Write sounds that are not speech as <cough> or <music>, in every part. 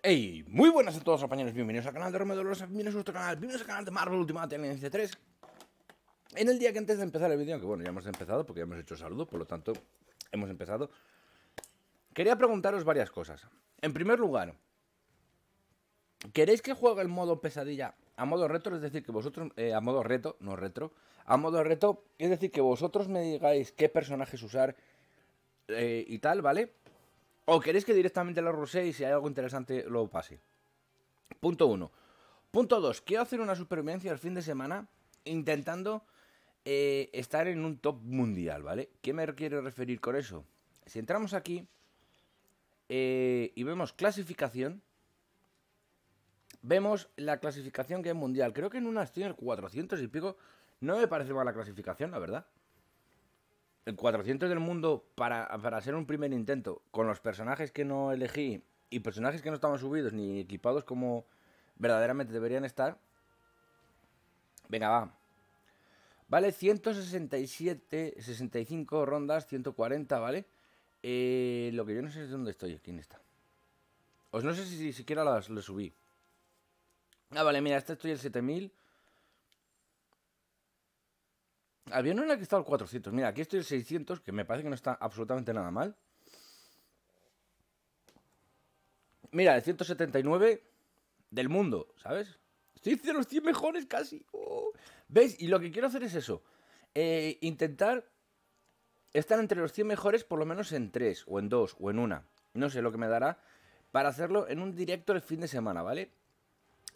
Hey, muy buenas a todos compañeros, bienvenidos al canal de Romeo bienvenidos a nuestro canal, bienvenidos al canal de Marvel Ultimate c 3 En el día que antes de empezar el vídeo, que bueno, ya hemos empezado porque ya hemos hecho saludos, por lo tanto, hemos empezado Quería preguntaros varias cosas En primer lugar, ¿queréis que juegue el modo pesadilla a modo retro? Es decir, que vosotros, eh, a modo reto, no retro, a modo reto, es decir, que vosotros me digáis qué personajes usar eh, y tal, ¿vale? ¿O queréis que directamente lo ruséis y si hay algo interesante lo pase? Punto 1. Punto 2. Quiero hacer una supervivencia el fin de semana intentando eh, estar en un top mundial, ¿vale? ¿Qué me quiero referir con eso? Si entramos aquí eh, y vemos clasificación, vemos la clasificación que es mundial. Creo que en unas tiene 400 y pico. No me parece mala clasificación, la verdad el 400 del mundo para, hacer un primer intento con los personajes que no elegí y personajes que no estaban subidos ni equipados como verdaderamente deberían estar. Venga, va. Vale, 167, 65 rondas, 140, ¿vale? Eh, lo que yo no sé es dónde estoy, quién está. Os no sé si siquiera las, subí. Ah, vale, mira, este estoy el 7000. Había una que estaba el 400. Mira, aquí estoy el 600, que me parece que no está absolutamente nada mal. Mira, el 179 del mundo, ¿sabes? Estoy de los 100 mejores casi. Oh. ¿Veis? Y lo que quiero hacer es eso. Eh, intentar estar entre los 100 mejores por lo menos en 3 o en 2 o en 1. No sé lo que me dará para hacerlo en un directo el fin de semana, ¿vale?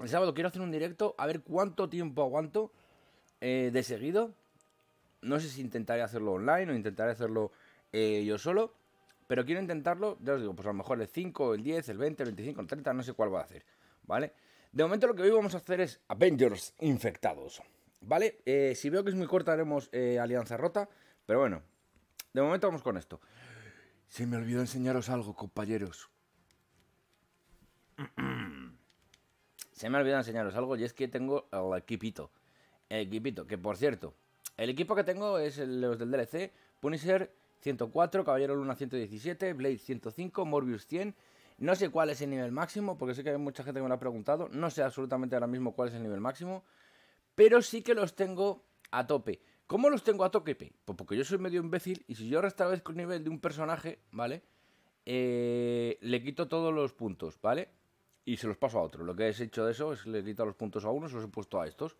El sábado quiero hacer un directo a ver cuánto tiempo aguanto eh, de seguido no sé si intentaré hacerlo online o intentaré hacerlo eh, yo solo, pero quiero intentarlo, ya os digo, pues a lo mejor el 5, el 10, el 20, el 25, el 30, no sé cuál va a hacer, ¿vale? De momento lo que hoy vamos a hacer es Avengers infectados, ¿vale? Eh, si veo que es muy corta haremos eh, alianza rota, pero bueno, de momento vamos con esto. Se me olvidó enseñaros algo, compañeros. Se me ha enseñaros algo y es que tengo el equipito. El equipito, que por cierto, el equipo que tengo es los del DLC, Punisher 104, Caballero Luna 117, Blade 105, Morbius 100. No sé cuál es el nivel máximo, porque sé que hay mucha gente que me lo ha preguntado. No sé absolutamente ahora mismo cuál es el nivel máximo, pero sí que los tengo a tope. ¿Cómo los tengo a tope? Pues porque yo soy medio imbécil y si yo restablezco el nivel de un personaje, ¿vale? Eh, le quito todos los puntos, ¿vale? Y se los paso a otro. Lo que he hecho de eso es le quito los puntos a uno, se los he puesto a estos.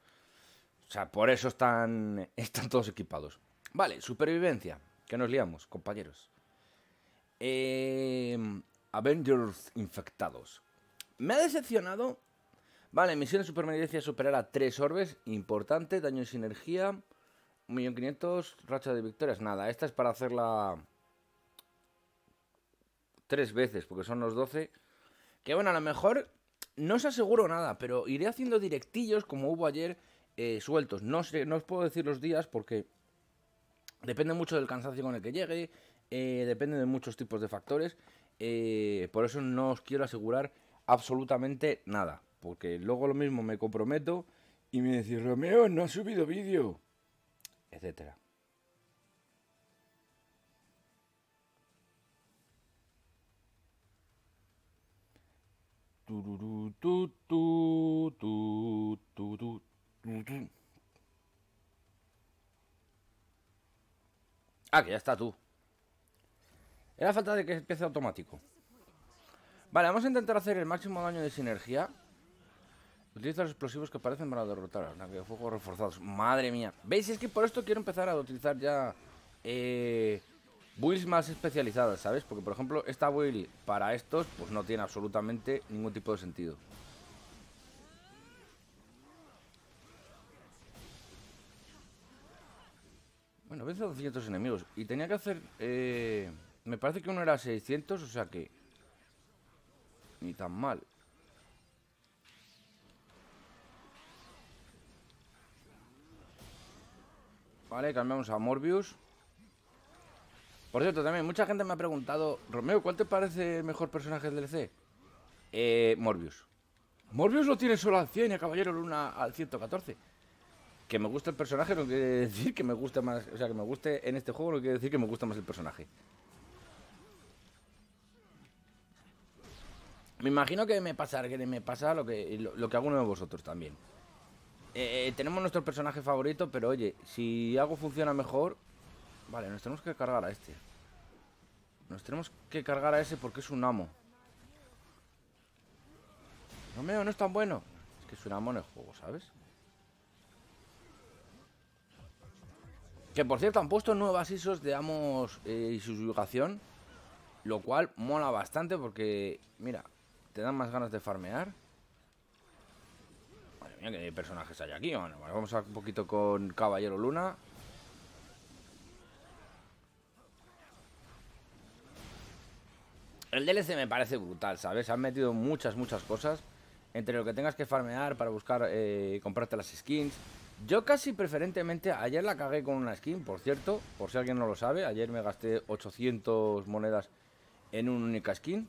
O sea, por eso están, <laughs> están todos equipados. Vale, supervivencia. Que nos liamos, compañeros. Em, Avengers infectados. Me ha decepcionado. Vale, misión de supervivencia superar a tres orbes. Importante, daño y sinergia. 1.500.000, racha de victorias. Nada, esta es para hacerla tres veces, porque son los 12. Que bueno, a lo mejor no os aseguro nada, pero iré haciendo directillos como hubo ayer eh, sueltos. No, sé, no os puedo decir los días porque depende mucho del cansancio con el que llegue, eh, depende de muchos tipos de factores. Eh, por eso no os quiero asegurar absolutamente nada. Porque luego lo mismo me comprometo y me decís, Romeo, no ha subido vídeo, etcétera. Ah, que ya está tú. Era falta de que empiece automático. Vale, vamos a intentar hacer el máximo daño de sinergia. Utiliza los explosivos que parecen para derrotar a de fuego reforzados. Madre mía. ¿Veis? Es que por esto quiero empezar a utilizar ya eh, builds más especializadas, ¿sabes? Porque, por ejemplo, esta build para estos pues no tiene absolutamente ningún tipo de sentido. A veces 200 enemigos. Y tenía que hacer... Eh, me parece que uno era 600, o sea que... Ni tan mal. Vale, cambiamos a Morbius. Por cierto, también mucha gente me ha preguntado... Romeo, ¿cuál te parece el mejor personaje del DLC? Eh, Morbius. Morbius lo tiene solo al 100 y a Caballero Luna al 114 que me gusta el personaje no quiere decir que me gusta más. O sea, que me guste en este juego no quiere decir que me gusta más el personaje. Me imagino que me pasa, que me pasa lo que, lo, que hago uno de vosotros también. Eh, tenemos nuestro personaje favorito, pero oye, si algo funciona mejor... Vale, nos tenemos que cargar a este. Nos tenemos que cargar a ese porque es un amo. No, no es tan bueno. Es que es un amo en el juego, ¿sabes? Que por cierto, han puesto nuevas ISOs de Amos eh, y su ubicación, Lo cual mola bastante porque, mira, te dan más ganas de farmear. Madre mía, hay personajes hay aquí. Bueno, vamos a un poquito con Caballero Luna. El DLC me parece brutal, ¿sabes? Han metido muchas, muchas cosas. Entre lo que tengas que farmear para buscar, eh, comprarte las skins, yo casi preferentemente, ayer la cagué con una skin, por cierto, por si alguien no lo sabe, ayer me gasté 800 monedas en una única skin.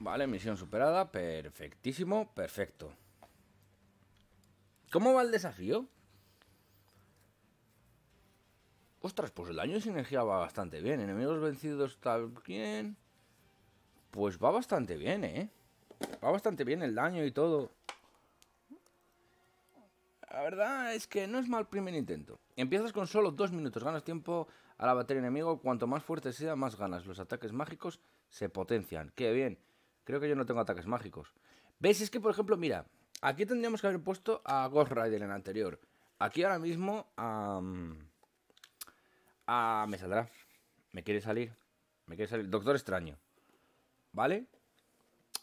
Vale, misión superada, perfectísimo, perfecto. ¿Cómo va el desafío? Ostras, pues el daño de energía va bastante bien. Enemigos vencidos también. Pues va bastante bien, ¿eh? Va bastante bien el daño y todo. La verdad es que no es mal primer intento. Empiezas con solo dos minutos, ganas tiempo a la batería enemigo. Cuanto más fuerte sea, más ganas. Los ataques mágicos se potencian. ¡Qué bien! Creo que yo no tengo ataques mágicos. ¿Ves? Es que, por ejemplo, mira, aquí tendríamos que haber puesto a Ghost Rider en anterior. Aquí ahora mismo a... Ah, me saldrá. Me quiere salir. Me quiere salir. Doctor extraño. ¿Vale?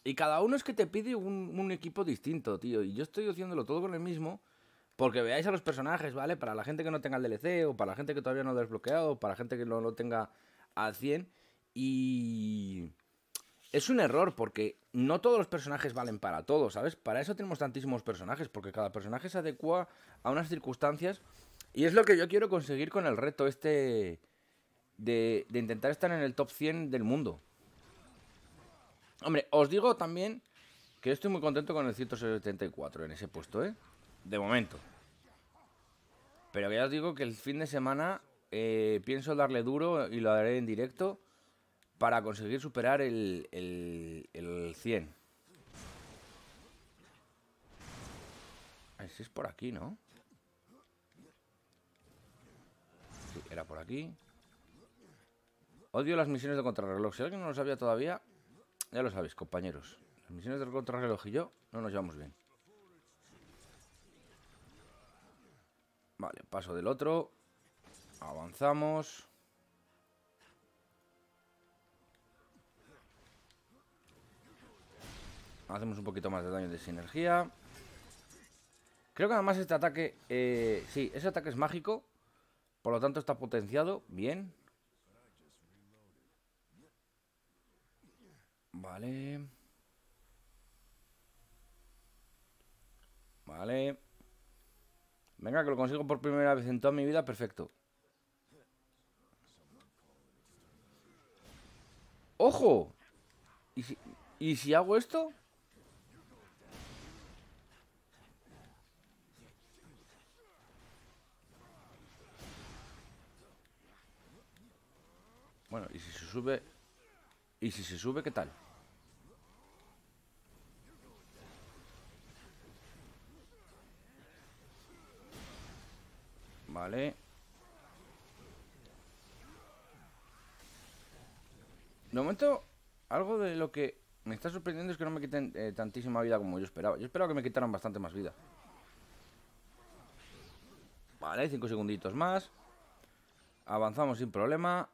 Y cada uno es que te pide un, equipo distinto, tío. Y yo estoy haciéndolo todo con el mismo. Porque veáis a los personajes, ¿vale? Para la gente que no tenga el DLC, o para la gente que todavía no lo ha desbloqueado, para la gente que no lo tenga al 100. Y. Es un error porque no todos los personajes valen para todos ¿sabes? Para eso tenemos tantísimos personajes, porque cada personaje se adecua a unas circunstancias y es lo que yo quiero conseguir con el reto este de, intentar estar en el top 100 del mundo. Hombre, os digo también que estoy muy contento con el 174 en ese puesto, ¿eh? De momento. Pero ya os digo que el fin de semana eh, pienso darle duro y lo haré en directo para conseguir superar el, el, el 100. si es por aquí, ¿no? Era por aquí. Odio las misiones de contrarreloj. Si alguien no lo sabía todavía, ya lo sabéis, compañeros. Las misiones del contrarreloj y yo no nos llevamos bien. Vale, paso del otro. Avanzamos. Hacemos un poquito más de daño de sinergia. Creo que además este ataque... Eh, sí, ese ataque es mágico. Por lo tanto, está potenciado. Bien. Vale. Vale. Venga, que lo consigo por primera vez en toda mi vida. Perfecto. ¡Ojo! ¿Y si, ¿y si hago esto? Bueno, y si se sube... ¿Y si se sube, qué tal? Vale. De momento, algo de lo que me está sorprendiendo es que no me quiten eh, tantísima vida como yo esperaba. Yo esperaba que me quitaran bastante más vida. Vale, cinco segunditos más. Avanzamos sin problema.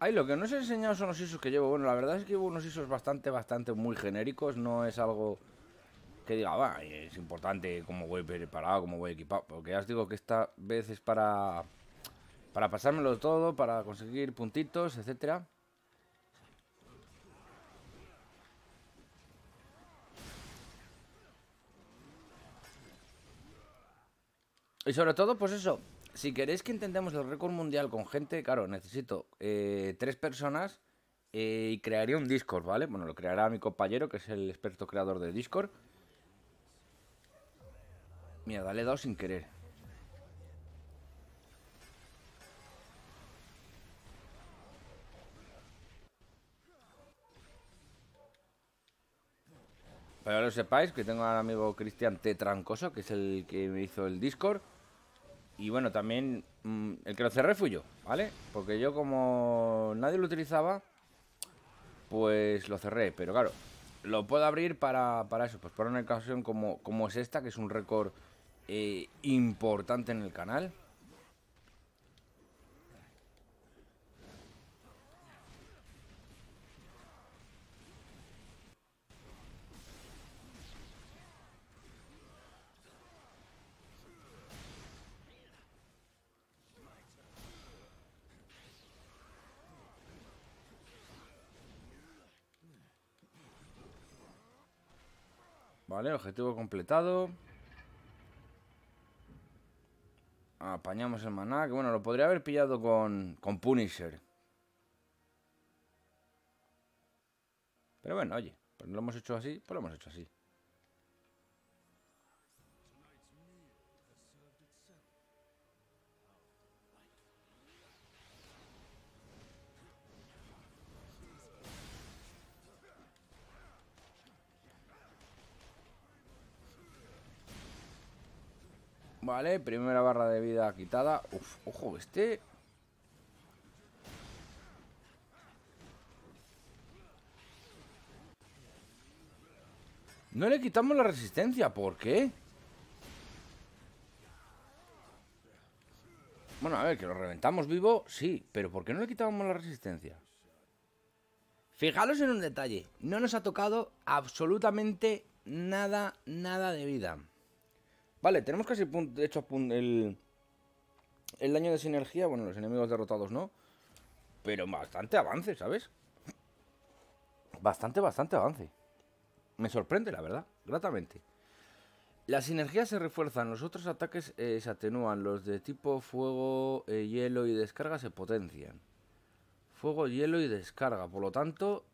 Ahí lo que no os he enseñado son los ISOs que llevo. Bueno, la verdad es que llevo unos ISOs bastante, bastante muy genéricos. No es algo que diga, va, es importante cómo voy preparado, cómo voy equipado. Porque ya os digo que esta vez es para, para pasármelo todo, para conseguir puntitos, etcétera. Y sobre todo, pues eso, si queréis que intentemos el récord mundial con gente, claro, necesito eh, tres personas eh, y crearía un Discord, ¿vale? Bueno, lo creará mi compañero, que es el experto creador de Discord. Mira, dale dos sin querer. Para que lo sepáis, que tengo al amigo Cristian Tetrancoso, que es el que me hizo el Discord. Y bueno, también mm, el que lo cerré fui yo, ¿vale? Porque yo como nadie lo utilizaba, pues lo cerré. Pero claro, lo puedo abrir para, para eso, pues para una ocasión como, como es esta, que es un récord eh, importante en el canal. Vale, objetivo completado. Apañamos el maná, que bueno, lo podría haber pillado con, Punisher. Pero bueno, oye, pues lo hemos hecho así, pues lo hemos hecho así. Vale, primera barra de vida quitada. Uf, ojo, este... No le quitamos la resistencia, ¿por qué? Bueno, a ver, que lo reventamos vivo, sí, pero ¿por qué no le quitábamos la resistencia? Fijaros en un detalle, no nos ha tocado absolutamente nada, nada de vida. Vale, tenemos casi hecho el, el daño de sinergia. Bueno, los enemigos derrotados no. Pero bastante avance, ¿sabes? Bastante, bastante avance. Me sorprende, la verdad, gratamente. Las sinergias se refuerzan, los otros ataques eh, se atenúan, los de tipo fuego, eh, hielo y descarga se potencian. Fuego, hielo y descarga, por lo tanto,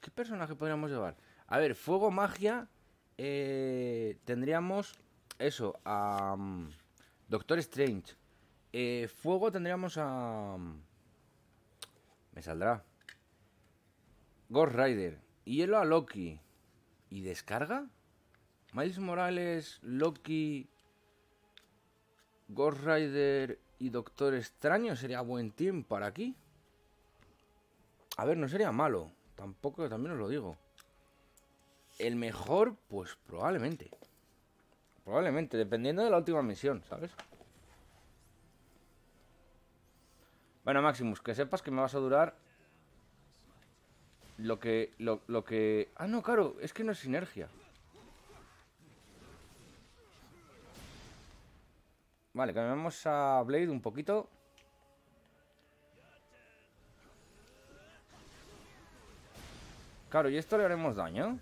¿qué personaje podríamos llevar? A ver, fuego, magia, eh, tendríamos eso, a. Mm, Doctor Strange. Eh, fuego tendríamos a. Mm, me saldrá. Ghost Rider. Hielo a Loki. ¿Y descarga? Miles Morales, Loki. Ghost Rider y Doctor Extraño sería buen team para aquí. A ver, no sería malo. Tampoco, también os lo digo. El mejor, pues probablemente. Probablemente, dependiendo de la última misión, ¿sabes? Bueno, Maximus, que sepas que me vas a durar lo que... Lo, lo que... Ah, no, claro, es que no es sinergia. Vale, cambiamos a Blade un poquito. Claro, y esto le haremos daño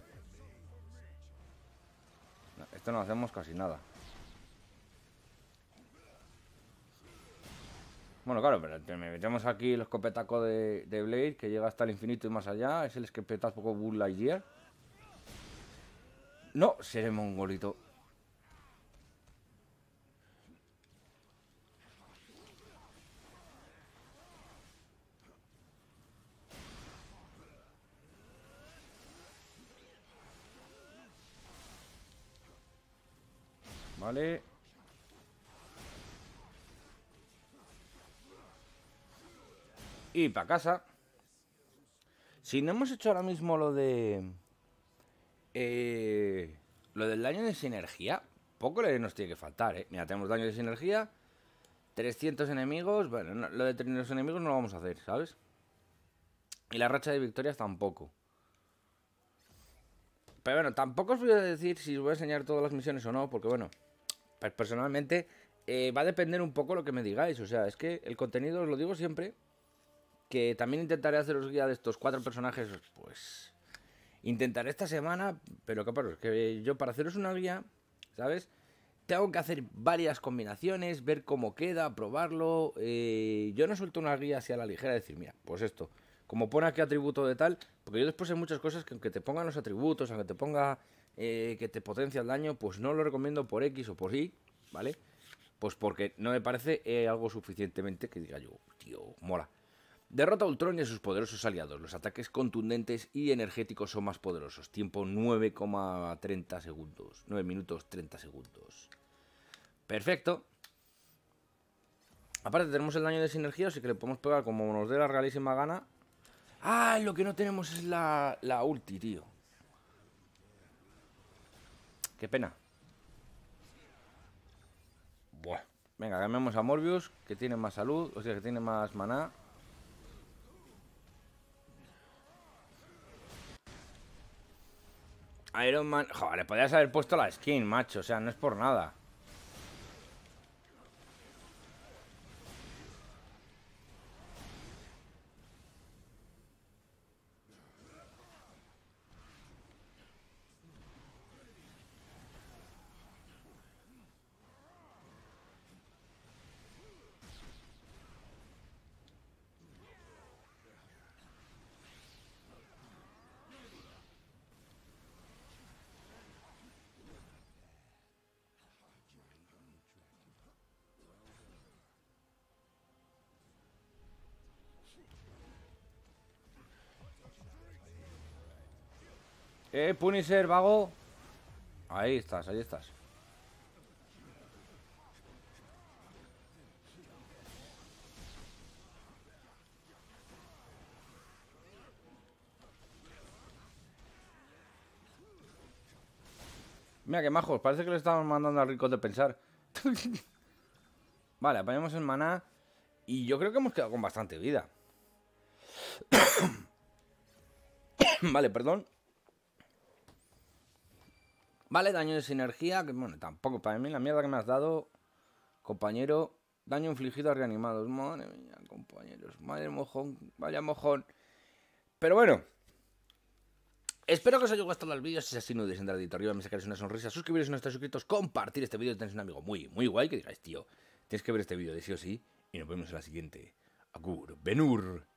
no hacemos casi nada. Bueno, claro, pero me metemos aquí el escopetaco de, Blade que llega hasta el infinito y más allá. Es el escopetaco Bull Lightyear. No, un mongolito. y para casa. Si no hemos hecho ahora mismo lo de... Eh, lo del daño de sinergia, poco le nos tiene que faltar, ¿eh? Mira, tenemos daño de sinergia, 300 enemigos, bueno, lo de 300 enemigos no lo vamos a hacer, ¿sabes? Y la racha de victorias tampoco. Pero bueno, tampoco os voy a decir si os voy a enseñar todas las misiones o no, porque bueno, pues personalmente eh, va a depender un poco lo que me digáis. O sea, es que el contenido, os lo digo siempre, que también intentaré haceros guía de estos cuatro personajes, pues intentaré esta semana, pero que, que yo para haceros una guía, ¿sabes? Tengo que hacer varias combinaciones, ver cómo queda, probarlo. Eh, yo no suelto una guía así a la ligera, decir, mira, pues esto, como pone aquí atributo de tal, porque yo después hay muchas cosas que aunque te pongan los atributos, aunque te ponga eh, que te potencia el daño, pues no lo recomiendo por X o por Y, ¿vale? Pues porque no me parece eh, algo suficientemente que diga yo, tío, mola. Derrota a Ultron y a sus poderosos aliados. Los ataques contundentes y energéticos son más poderosos. Tiempo 9,30 segundos. 9 minutos 30 segundos. Perfecto. Aparte tenemos el daño de sinergia, así que le podemos pegar como nos dé la realísima gana. ¡Ah! Lo que no tenemos es la, la ulti, tío. Qué pena. bueno Venga, cambiamos a Morbius, que tiene más salud, o sea, que tiene más maná. Iron Man... Joder, le podrías haber puesto la skin, macho. O sea, no es por nada. Eh, Punisher, vago. Ahí estás, ahí estás. Mira qué majos, parece que le estamos mandando al rico de pensar. <laughs> vale, apañamos en maná. Y yo creo que hemos quedado con bastante vida. <coughs> vale, perdón. Vale, daño de sinergia, que bueno, tampoco para mí la mierda que me has dado, compañero. Daño infligido a reanimados, madre mía, compañeros, madre mojón, vaya mojón. Pero bueno, espero que os haya gustado el vídeo. Si es así, no dudes en arriba, me sacaréis una sonrisa, suscribiros si no estáis suscritos, compartir este vídeo. Tenéis un amigo muy, muy guay que digáis, tío, tienes que ver este vídeo de sí o sí. Y nos vemos en la siguiente. Agur, Benur.